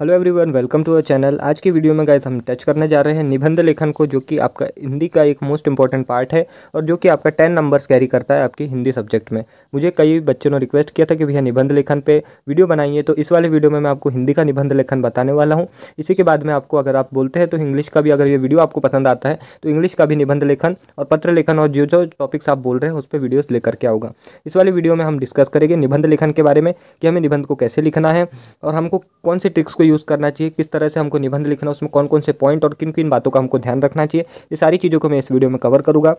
hello everyone welcome to our channel आज की video में गाइस हम टच करने जा रहे हैं निबंध लेखन को जो कि आपका हिंदी का एक मोस्ट इंपॉर्टेंट पार्ट है और जो कि आपका टेन नंबर्स कैरी करता है आपकी हिंदी सब्जेक्ट में मुझे कई बच्चों ने रिक्वेस्ट किया था कि भैया निबंध लेखन पे वीडियो बनाइए तो इस वाले वीडियो में मैं आपको हिंदी का निबंध लेखन बताने वाला हूँ इसी के बाद में आपको अगर आप बोलते हैं तो इंग्लिश का भी अगर ये वीडियो आपको पसंद आता है तो इंग्लिश का भी निबंध लेखन और पत्र लेखन और जो जो टॉपिक्स आप बोल रहे हैं उस पर वीडियोज़ लेकर के आऊँगा इस वाले वीडियो में हम डिस्कस करेंगे निबंध लेखन के बारे में कि हमें निबंध को कैसे लिखना है और हमको कौन सी ट्रिक्स को यूज़ करना चाहिए किस तरह से हमको निबंध लिखना उसमें कौन कौन से पॉइंट और किन किन बातों का हमको ध्यान रखना चाहिए ये सारी चीज़ों को मैं इस वीडियो में कवर करूँगा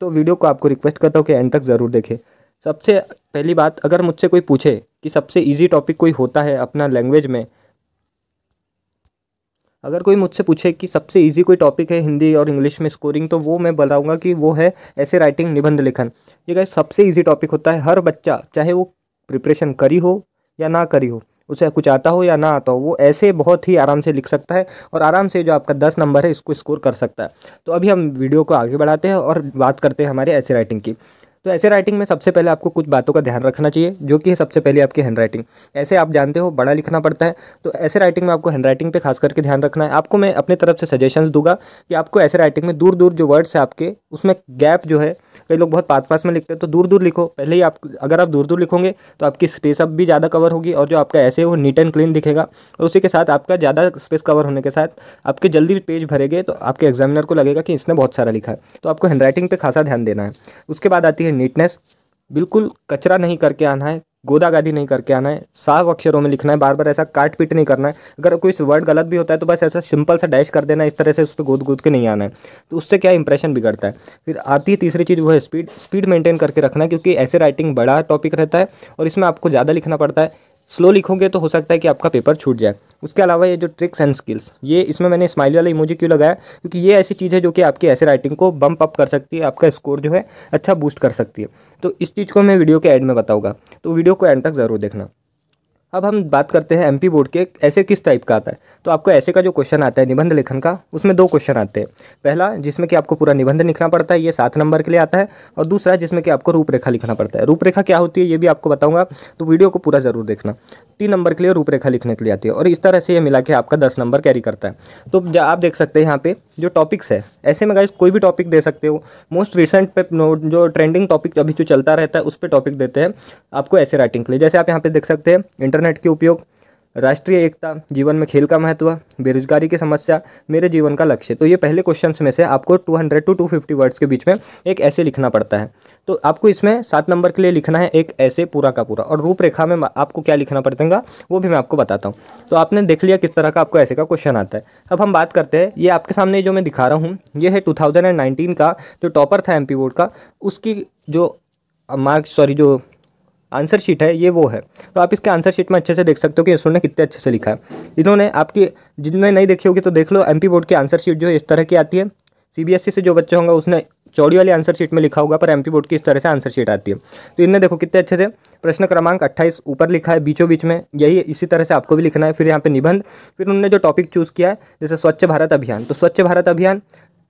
तो वीडियो को आपको रिक्वेस्ट करता हूँ कि एंड तक ज़रूर देखें सबसे पहली बात अगर मुझसे कोई पूछे कि सबसे ईजी टॉपिक कोई होता है अपना लैंग्वेज में अगर कोई मुझसे पूछे कि सबसे इजी कोई टॉपिक है हिंदी और इंग्लिश में स्कोरिंग तो वो मैं बताऊंगा कि वो है ऐसे राइटिंग निबंध लेखन ये क्या सबसे इजी टॉपिक होता है हर बच्चा चाहे वो प्रिपरेशन करी हो या ना करी हो उसे कुछ आता हो या ना आता हो वो ऐसे बहुत ही आराम से लिख सकता है और आराम से जो आपका दस नंबर है इसको स्कोर कर सकता है तो अभी हम वीडियो को आगे बढ़ाते हैं और बात करते हैं हमारे ऐसे राइटिंग की तो ऐसे राइटिंग में सबसे पहले आपको कुछ बातों का ध्यान रखना चाहिए जो कि है सबसे पहले आपकी हैंड राइटिंग ऐसे आप जानते हो बड़ा लिखना पड़ता है तो ऐसे राइटिंग में आपको हैंड राइटिंग पर खास करके ध्यान रखना है आपको मैं अपने तरफ से सजेशन दूंगा कि आपको ऐसे राइटिंग में दूर दूर जो वर्ड्स हैं आपके उसमें गैप जो है कई लोग बहुत पास पास में लिखते हैं तो दूर दूर लिखो पहले ही आप अगर आप दूर दूर लिखोगे तो आपकी स्पेस अब भी ज़्यादा कवर होगी और जो आपका ऐसे वो नीट एंड क्लीन दिखेगा और उसी के साथ आपका ज़्यादा स्पेस कवर होने के साथ आपके जल्दी पेज भरेगे तो आपके एग्जामिनर को लगेगा कि इसने बहुत सारा लिखा है तो आपको हैंड राइटिंग पर खासा ध्यान देना है उसके बाद आती है नीटनेस बिल्कुल कचरा नहीं करके आना है गोदागादी नहीं करके आना है साफ अक्षरों में लिखना है बार बार ऐसा काट पीट नहीं करना है अगर कोई वर्ड गलत भी होता है तो बस ऐसा सिंपल सा डैश कर देना इस तरह से उस पर गोद गोद के नहीं आना है तो उससे क्या इंप्रेशन बिगड़ता है फिर आती है तीसरी चीज़ वो है स्पीड स्पीड मेंटेन करके रखना है क्योंकि ऐसे राइटिंग बड़ा टॉपिक रहता है और इसमें आपको ज़्यादा लिखना पड़ता है स्लो लिखोगे तो हो सकता है कि आपका पेपर छूट जाए उसके अलावा ये जो ट्रिक्स एंड स्किल्स ये इसमें मैंने स्माइल वाला इमोजी क्यों लगाया क्योंकि ये ऐसी चीज़ है जो कि आपकी ऐसे राइटिंग को बम्प अप कर सकती है आपका स्कोर जो है अच्छा बूस्ट कर सकती है तो इस चीज़ को मैं वीडियो के एंड में बताऊँगा तो वीडियो को एंड तक ज़रूर देखना अब हम बात करते हैं एमपी बोर्ड के ऐसे किस टाइप का आता है तो आपको ऐसे का जो क्वेश्चन आता है निबंध लेखन का उसमें दो क्वेश्चन आते हैं पहला जिसमें कि आपको पूरा निबंध लिखना पड़ता है ये सात नंबर के लिए आता है और दूसरा जिसमें कि आपको रूपरेखा लिखना पड़ता है रूपरेखा क्या होती है ये भी आपको बताऊँगा तो वीडियो को पूरा ज़रूर देखना तीन नंबर के लिए रूपरेखा लिखने के लिए आती है और इस तरह से ये मिला के आपका दस नंबर कैरी करता है तो आप देख सकते हैं यहाँ पे जो टॉपिक्स है ऐसे में गाइज कोई भी टॉपिक दे सकते हो मोस्ट रिसेंट पे जो ट्रेंडिंग टॉपिक अभी जो चलता रहता है उस पर टॉपिक देते हैं आपको ऐसे राइटिंग के लिए जैसे आप यहाँ पे देख सकते हैं इंटरनेट के उपयोग राष्ट्रीय एकता जीवन में खेल का महत्व बेरोजगारी की समस्या मेरे जीवन का लक्ष्य तो ये पहले क्वेश्चन में से आपको 200 टू टू वर्ड्स के बीच में एक ऐसे लिखना पड़ता है तो आपको इसमें सात नंबर के लिए लिखना है एक ऐसे पूरा का पूरा और रूपरेखा में आपको क्या लिखना पड़ेगा वो भी मैं आपको बताता हूँ तो आपने देख लिया किस तरह का आपको ऐसे का क्वेश्चन आता है अब हम बात करते हैं ये आपके सामने जो मैं दिखा रहा हूँ ये है टू का जो टॉपर था एम बोर्ड का उसकी जो मार्क्स सॉरी जो आंसर शीट है ये वो है तो आप इसके आंसर शीट में अच्छे से देख सकते हो कि इसने कितने अच्छे से लिखा है इन्होंने आपकी जिनने नहीं देखी होगी तो देख लो एमपी बोर्ड की आंसर शीट जो है इस तरह की आती है सीबीएसई e से जो बच्चे होंगे उसने चौड़ी वाली आंसर शीट में लिखा होगा पर एमपी बोर्ड की इस तरह से आंसर शीट आती है तो इनने देखो कितने अच्छे से प्रश्न क्रमांक अट्ठाईस ऊपर लिखा है बीचों बीच में यही इसी तरह से आपको भी लिखना है फिर यहाँ पे निबंध फिर उन्होंने जो टॉपिक चूज़ किया है जैसे स्वच्छ भारत अभियान तो स्वच्छ भारत अभियान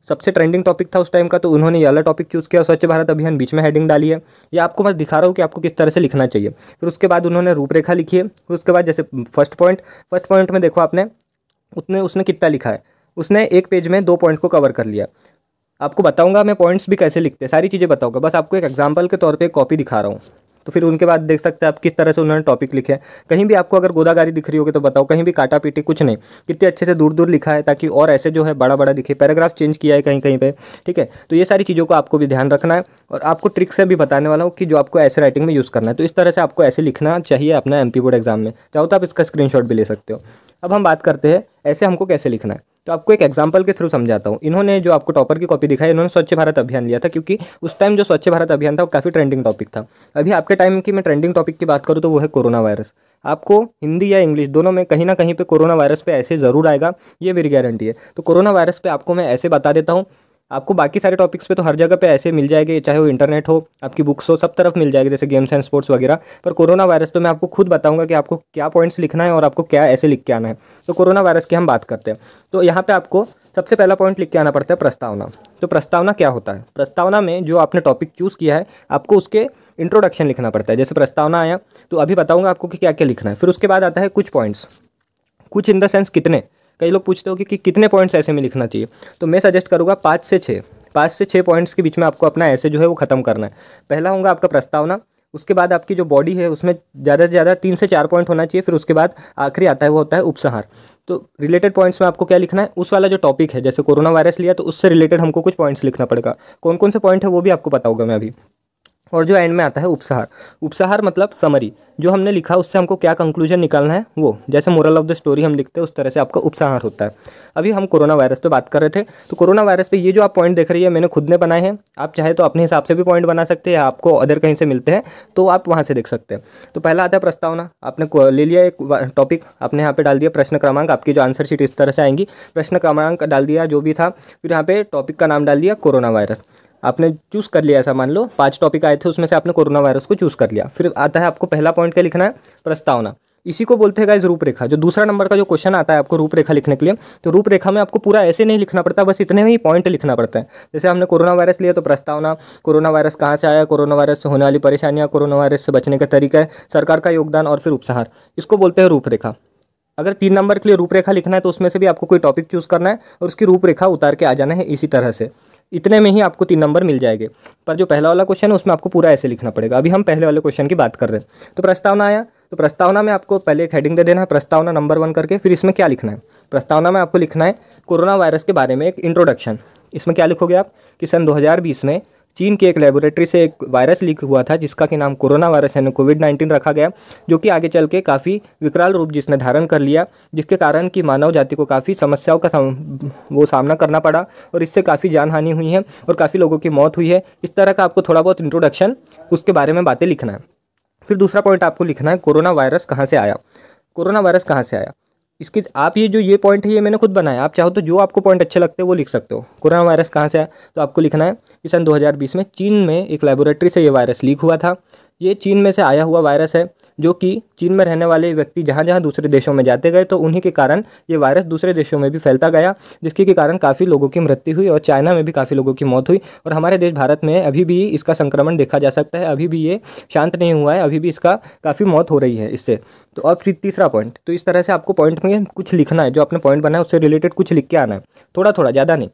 सबसे ट्रेंडिंग टॉपिक था उस टाइम का तो उन्होंने ये टॉपिक चूज़ किया स्वच्छ भारत अभियान बीच में हेडिंग डाली है ये आपको बस दिखा रहा हूँ कि आपको किस तरह से लिखना चाहिए फिर उसके बाद उन्होंने रूपरेखा लिखी है फिर उसके बाद जैसे फर्स्ट पॉइंट फर्स्ट पॉइंट में देखो आपने उतने उसने कितना लिखा है उसने एक पेज में दो पॉइंट को कवर कर लिया आपको बताऊंगा मैं पॉइंट्स भी कैसे लिखते हैं सारी चीज़ें बताऊंगा बस आपको एक एग्जाम्पल के तौर पे कॉपी दिखा रहा हूँ तो फिर उनके बाद देख सकते हैं आप किस तरह से उन्होंने टॉपिक लिखे हैं कहीं भी आपको अगर गोदागारी दिख रही होगी तो बताओ कहीं भी काटा पीटी कुछ नहीं कितने अच्छे से दूर दूर लिखा है ताकि और ऐसे जो है बड़ा बड़ा दिखे पैराग्राफ चेंज किया है कहीं कहीं पर ठीक है तो ये सारी चीज़ों को आपको भी ध्यान रखना है और आपको ट्रिक से भी बताने वाला हूँ कि जो आपको ऐसे राइटिंग में यूज़ करना है तो इस तरह से आपको ऐसे लिखना चाहिए अपना एम बोर्ड एग्जाम में चाहो तो आप इसका स्क्रीन भी ले सकते हो अब हम बात करते हैं ऐसे हमको कैसे लिखना है तो आपको एक एग्जाम्पल के थ्रू समझाता हूँ इन्होंने जो आपको टॉपर की कॉपी दिखाई इन्होंने स्वच्छ भारत अभियान लिया था क्योंकि उस टाइम जो स्वच्छ भारत अभियान था वो काफ़ी ट्रेंडिंग टॉपिक था अभी आपके टाइम की मैं ट्रेंडिंग टॉपिक की बात करूँ तो वो है कोरोना वायरस आपको हिंदी या इंग्लिश दोनों में कहीं ना कहीं पर कोरोना वायरस पर ऐसे ज़रूर आएगा ये मेरी गारंटी है तो कोरोना वायरस पर आपको मैं ऐसे बता देता हूँ आपको बाकी सारे टॉपिक्स पे तो हर जगह पे ऐसे मिल जाएंगे चाहे वो इंटरनेट हो आपकी बुक्स हो सब तरफ मिल जाएगी जैसे गेम्स एंड स्पोर्ट्स वगैरह पर कोरोना वायरस पे मैं आपको खुद बताऊंगा कि आपको क्या पॉइंट्स लिखना है और आपको क्या ऐसे लिख के आना है तो कोरोना वायरस की हम बात करते हैं तो यहाँ पर आपको सबसे पहला पॉइंट लिख के आना पड़ता है प्रस्तावना तो प्रस्तावना क्या होता है प्रस्तावना में जो आपने टॉपिक चूज़ किया है आपको उसके इंट्रोडक्शन लिखना पड़ता है जैसे प्रस्तावना आया तो अभी बताऊँगा आपको कि क्या क्या लिखना है फिर उसके बाद आता है कुछ पॉइंट्स कुछ इन द सेंस कितने कई लोग पूछते हो कि, कि कितने पॉइंट्स ऐसे में लिखना चाहिए तो मैं सजेस्ट करूँगा पाँच से छः पाँच से छः पॉइंट्स के बीच में आपको अपना ऐसे जो है वो ख़त्म करना है पहला होगा आपका प्रस्तावना उसके बाद आपकी जो बॉडी है उसमें ज़्यादा से ज़्यादा तीन से चार पॉइंट होना चाहिए फिर उसके बाद आखिरी आता है वो होता है उपसहार तो रिलेटेड पॉइंट्स में आपको क्या लिखना है उस वाला जो टॉपिक है जैसे कोरोना वायरस लिया तो उससे रिलेटेड हमको कुछ पॉइंट्स लिखना पड़ेगा कौन कौन से पॉइंट है वो भी आपको पता होगा मैं अभी और जो एंड में आता है उपसहार उपसहार मतलब समरी जो हमने लिखा उससे हमको क्या कंक्लूजन निकालना है वो जैसे मोरल ऑफ द स्टोरी हम लिखते हैं उस तरह से आपका उपसहार होता है अभी हम कोरोना वायरस पे बात कर रहे थे तो कोरोना वायरस पे ये जो आप पॉइंट देख रही है मैंने खुद ने बनाए हैं आप चाहे तो अपने हिसाब से भी पॉइंट बना सकते हैं आपको अदर कहीं से मिलते हैं तो आप वहाँ से देख सकते हैं तो पहला आता है प्रस्तावना आपने ले लिया एक टॉपिक आपने यहाँ पर डाल दिया प्रश्न क्रमांक आपकी जो आंसर शीट इस तरह से आएंगी प्रश्न क्रमांक डाल दिया जो भी था फिर यहाँ पर टॉपिक का नाम डाल दिया कोरोना वायरस आपने चूज़ कर लिया ऐसा मान लो पाँच टॉपिक आए थे उसमें से आपने कोरोना वायरस को चूज़ कर लिया फिर आता है आपको पहला पॉइंट क्या लिखना है प्रस्तावना इसी को बोलते हैं इस रूपरेखा जो दूसरा नंबर का जो क्वेश्चन आता है आपको रूपरेखा लिखने के लिए तो रूपरेखा में आपको पूरा ऐसे नहीं लिखना पड़ता बस इतने ही पॉइंट लिखना पड़ता है जैसे हमने कोरोना वायरस लिया तो प्रस्तावना कोरोना वायरस कहाँ से आया कोरोना वायरस से होने वाली परेशानियाँ कोरोना वायरस से बचने का तरीका है सरकार का योगदान और फिर उपसहार इसको बोलते हैं रूपरेखा अगर तीन नंबर के लिए रूपरेखा लिखना है तो उसमें से भी आपको कोई टॉपिक चूज़ करना है और उसकी रूपरेखा उतार के आ जाना है इसी तरह से इतने में ही आपको तीन नंबर मिल जाएंगे पर जो पहला वाला क्वेश्चन है उसमें आपको पूरा ऐसे लिखना पड़ेगा अभी हम पहले वाले क्वेश्चन की बात कर रहे हैं तो प्रस्तावना आया तो प्रस्तावना में आपको पहले एक हेडिंग दे देना है प्रस्तावना नंबर वन करके फिर इसमें क्या लिखना है प्रस्तावना में आपको लिखना है कोरोना वायरस के बारे में एक इंट्रोडक्शन इसमें क्या लिखोगे आप कि सन दो में चीन की एक लेबोरेटरी से एक वायरस लीक हुआ था जिसका कि नाम कोरोना वायरस यानी कोविड नाइन्टीन रखा गया जो कि आगे चल के काफ़ी विकराल रूप जिसने धारण कर लिया जिसके कारण कि मानव जाति को काफ़ी समस्याओं का वो सामना करना पड़ा और इससे काफ़ी हानि हुई है और काफ़ी लोगों की मौत हुई है इस तरह का आपको थोड़ा बहुत इंट्रोडक्शन उसके बारे में बातें लिखना है फिर दूसरा पॉइंट आपको लिखना है कोरोना वायरस कहाँ से आया कोरोना वायरस कहाँ से आया इसके आप ये जो ये पॉइंट है ये मैंने खुद बनाया आप चाहो तो जो आपको पॉइंट अच्छे लगते हैं वो लिख सकते हो कोरोना वायरस कहाँ से आया तो आपको लिखना है कि सन 2020 में चीन में एक लेबोरेटरी से ये वायरस लीक हुआ था ये चीन में से आया हुआ वायरस है जो कि चीन में रहने वाले व्यक्ति जहाँ जहाँ दूसरे देशों में जाते गए तो उन्हीं के कारण ये वायरस दूसरे देशों में भी फैलता गया जिसके के कारण काफ़ी लोगों की मृत्यु हुई और चाइना में भी काफ़ी लोगों की मौत हुई और हमारे देश भारत में अभी भी इसका संक्रमण देखा जा सकता है अभी भी ये शांत नहीं हुआ है अभी भी इसका काफ़ी मौत हो रही है इससे तो अब तीसरा पॉइंट तो इस तरह से आपको पॉइंट में कुछ लिखना है जो आपने पॉइंट बनाया उससे रिलेटेड कुछ लिख के आना है थोड़ा थोड़ा ज़्यादा नहीं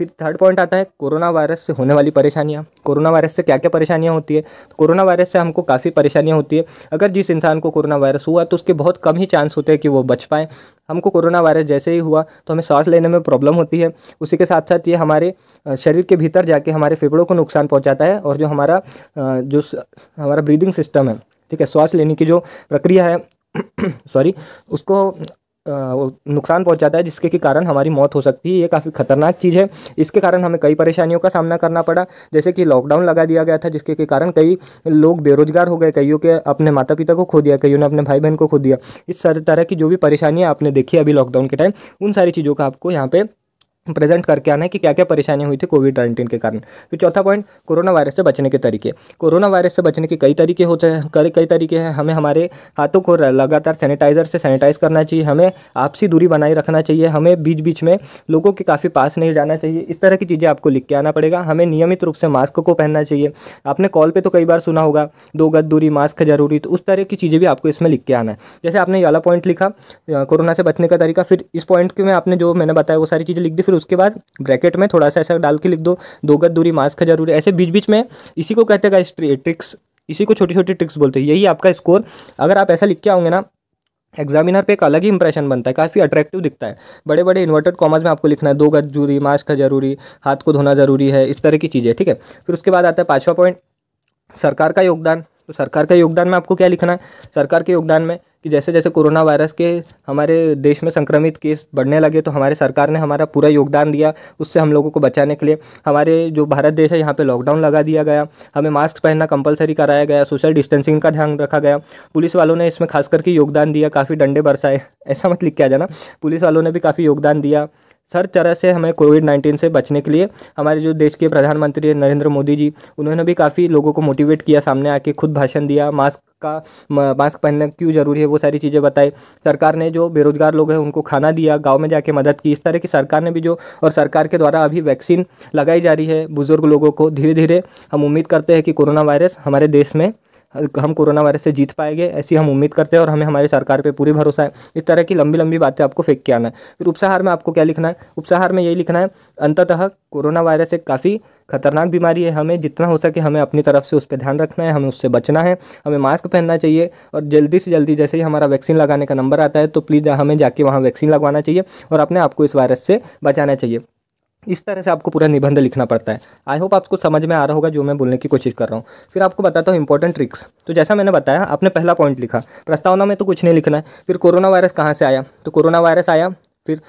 फिर थर्ड पॉइंट आता है कोरोना वायरस से होने वाली परेशानियाँ कोरोना वायरस से क्या क्या परेशानियाँ होती है तो कोरोना वायरस से हमको काफ़ी परेशानियाँ होती है अगर जिस इंसान को कोरोना वायरस हुआ तो उसके बहुत कम ही चांस होते हैं कि वो बच पाएँ हमको कोरोना वायरस जैसे ही हुआ तो हमें सांस लेने में प्रॉब्लम होती है उसी के साथ साथ ये हमारे शरीर के भीतर जाके हमारे फेफड़ों को नुकसान पहुँचाता है और जो हमारा जो हमारा ब्रीदिंग सिस्टम है ठीक है श्वास लेने की जो प्रक्रिया है सॉरी उसको नुकसान पहुंचाता है जिसके के कारण हमारी मौत हो सकती है ये काफ़ी खतरनाक चीज़ है इसके कारण हमें कई परेशानियों का सामना करना पड़ा जैसे कि लॉकडाउन लगा दिया गया था जिसके के कारण कई लोग बेरोजगार हो गए कईयों के अपने माता पिता को खो दिया कईयों ने अपने भाई बहन को खो दिया इस तरह की जो भी परेशानियाँ आपने देखी अभी लॉकडाउन के टाइम उन सारी चीज़ों का आपको यहाँ पर प्रेजेंट करके आना है कि क्या क्या परेशानी हुई थी कोविड नाइन्टीन के कारण फिर तो चौथा पॉइंट कोरोना वायरस से बचने के तरीके कोरोना वायरस से बचने के कई तरीके होते हैं कई तरीके हैं हमें हमारे हाथों को लगातार सैनिटाइज़र से सैनिटाइज करना चाहिए हमें आपसी दूरी बनाए रखना चाहिए हमें बीच बीच में लोगों के काफ़ी पास नहीं जाना चाहिए इस तरह की चीज़ें आपको लिख के आना पड़ेगा हमें नियमित रूप से मास्क को पहनना चाहिए आपने कॉल पर तो कई बार सुना होगा दो गज दूरी मास्क जरूरी तो उस तरह की चीज़ें भी आपको इसमें लिख के आना है जैसे आपने ये वाला पॉइंट लिखा कोरोना से बचने का तरीका फिर इस पॉइंट के में आपने जो मैंने बताया वो सारी चीज़ें लिख दी फिर उसके बाद ब्रैकेट में थोड़ा सा ऐसा डाल के लिख दो दो गज दूरी मास्क का जरूरी ऐसे बीच बीच में इसी को कहते हैं ट्रिक्स इसी को छोटी छोटी ट्रिक्स बोलते हैं यही आपका स्कोर अगर आप ऐसा लिख के आओगे ना एग्जामिनर पे एक अलग ही इंप्रेशन बनता है काफ़ी अट्रैक्टिव दिखता है बड़े बड़े इन्वर्टेड कॉमर्स में आपको लिखना है दो गज जरूरी मास्क का जरूरी हाथ को धोना जरूरी है इस तरह की चीज़ें ठीक है फिर उसके बाद आता है पाँचवा पॉइंट सरकार का योगदान तो सरकार का योगदान में आपको क्या लिखना है सरकार के योगदान में कि जैसे जैसे कोरोना वायरस के हमारे देश में संक्रमित केस बढ़ने लगे तो हमारे सरकार ने हमारा पूरा योगदान दिया उससे हम लोगों को बचाने के लिए हमारे जो भारत देश है यहाँ पे लॉकडाउन लगा दिया गया हमें मास्क पहनना कंपलसरी कराया गया सोशल डिस्टेंसिंग का ध्यान रखा गया पुलिस वालों ने इसमें खास करके योगदान दिया काफ़ी डंडे बरसाए ऐसा मत लिख के आ जाना पुलिस वालों ने भी काफ़ी योगदान दिया सर तरह से हमें कोविड नाइन्टीन से बचने के लिए हमारे जो देश के प्रधानमंत्री हैं नरेंद्र मोदी जी उन्होंने भी काफ़ी लोगों को मोटिवेट किया सामने आके खुद भाषण दिया मास्क का मास्क पहनना क्यों ज़रूरी है वो सारी चीज़ें बताई सरकार ने जो बेरोजगार लोग हैं उनको खाना दिया गांव में जाके मदद की इस तरह की सरकार ने भी जो और सरकार के द्वारा अभी वैक्सीन लगाई जा रही है बुज़ुर्ग लोगों को धीरे धीरे हम उम्मीद करते हैं कि कोरोना वायरस हमारे देश में हम कोरोना वायरस से जीत पाएंगे ऐसी हम उम्मीद करते हैं और हमें हमारी सरकार पर पूरी भरोसा है इस तरह की लंबी लंबी बातें आपको फेंक के आना है फिर उपसाहार में आपको क्या लिखना है उपसाहार में यही लिखना है अंततः कोरोना वायरस एक काफ़ी खतरनाक बीमारी है हमें जितना हो सके हमें अपनी तरफ से उस पर ध्यान रखना है हमें उससे बचना है हमें मास्क पहनना चाहिए और जल्दी से जल्दी जैसे ही हमारा वैक्सीन लगाने का नंबर आता है तो प्लीज़ हमें जाके वहाँ वैक्सीन लगवाना चाहिए और अपने आपको इस वायरस से बचाना चाहिए इस तरह से आपको पूरा निबंध लिखना पड़ता है आई होप आपको समझ में आ रहा होगा जो मैं बोलने की कोशिश कर रहा हूँ फिर आपको बताता हूँ इंपॉर्टेंट ट्रिक्स तो जैसा मैंने बताया आपने पहला पॉइंट लिखा प्रस्तावना में तो कुछ नहीं लिखना है फिर कोरोना वायरस कहाँ से आया तो कोरोना वायरस आया फिर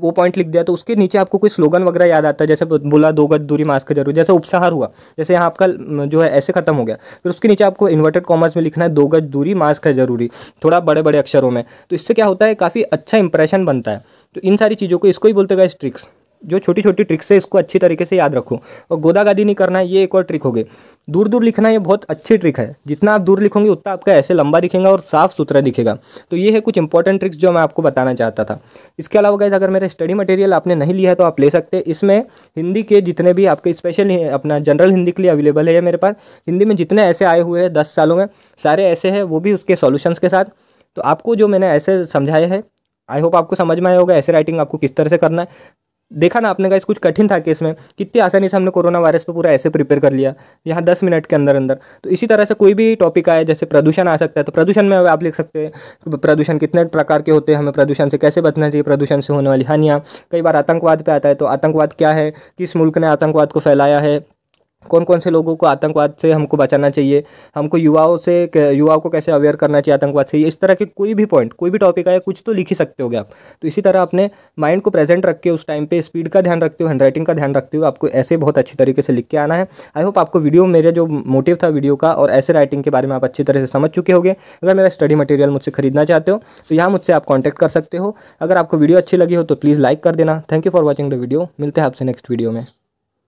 वो पॉइंट लिख दिया तो उसके नीचे आपको कोई स्लोगन वगैरह याद आता है जैसे बोला दो गज दूरी मास्क जरूर जैसे उपसाहार हुआ जैसे यहाँ आपका जो है ऐसे खत्म हो गया फिर उसके नीचे आपको इन्वर्टेड कॉमर्स में लिखना है दो गज दूरी मास्क है जरूरी थोड़ा बड़े बड़े अक्षरों में तो इससे क्या होता है काफ़ी अच्छा इंप्रेशन बनता है तो इन सारी चीज़ों को इसको ही बोलते गए ट्रिक्स जो छोटी छोटी ट्रिक्स है इसको अच्छी तरीके से याद रखो और गोदागादी नहीं करना है ये एक और ट्रिक होगी दूर दूर लिखना ये बहुत अच्छी ट्रिक है जितना आप दूर लिखोगे उतना आपका ऐसे लंबा दिखेगा और साफ सुथरा दिखेगा तो ये है कुछ इंपॉर्टेंट ट्रिक्स जो मैं आपको बताना चाहता था इसके अलावा गैस अगर मेरा स्टडी मटेरियल आपने नहीं लिया है तो आप ले सकते हैं इसमें हिंदी के जितने भी आपके स्पेशल अपना जनरल हिंदी के लिए अवेलेबल है मेरे पास हिंदी में जितने ऐसे आए हुए हैं दस सालों में सारे ऐसे हैं वो भी उसके सोल्यूशन के साथ तो आपको जो मैंने ऐसे समझाया है आई होप आपको समझ में आया होगा ऐसे राइटिंग आपको किस तरह से करना है देखा ना आपने गाइस कुछ कठिन था केस में कितनी आसानी से हमने कोरोना वायरस पर पूरा ऐसे प्रिपेयर कर लिया यहाँ दस मिनट के अंदर अंदर तो इसी तरह से कोई भी टॉपिक आए जैसे प्रदूषण आ सकता है तो प्रदूषण में आप लिख सकते हैं प्रदूषण कितने प्रकार के होते हैं हमें प्रदूषण से कैसे बचना चाहिए प्रदूषण से होने वाली हानियाँ कई बार आतंकवाद पर आता है तो आतंकवाद क्या है किस मुल्क ने आतंकवाद को फैलाया है कौन कौन से लोगों को आतंकवाद से हमको बचाना चाहिए हमको युवाओं से युवाओं को कैसे अवेयर करना चाहिए आतंकवाद से इस तरह के कोई भी पॉइंट कोई भी टॉपिक आया कुछ तो लिख ही सकते गए आप तो इसी तरह अपने माइंड को प्रेजेंट रख के उस टाइम पे स्पीड का ध्यान रखते हो हैंडराइटिंग का ध्यान रखते हो आपको ऐसे बहुत अच्छी तरीके से लिख के आना है आई होप आपको वीडियो मेरे जो मोटिव था वीडियो का और ऐसे राइटिंग के बारे में आप अच्छी तरह से समझ चुके होंगे अगर मेरा स्टडी मटेरियल मुझसे खरीदना चाहते हो तो यहाँ मुझसे आप कॉन्टैक्ट कर सकते हो अगर आपको वीडियो अच्छी लगी हो तो प्लीज़ लाइक कर देना thank you for watching the video मिलते हैं आपसे नेक्स्ट वीडियो में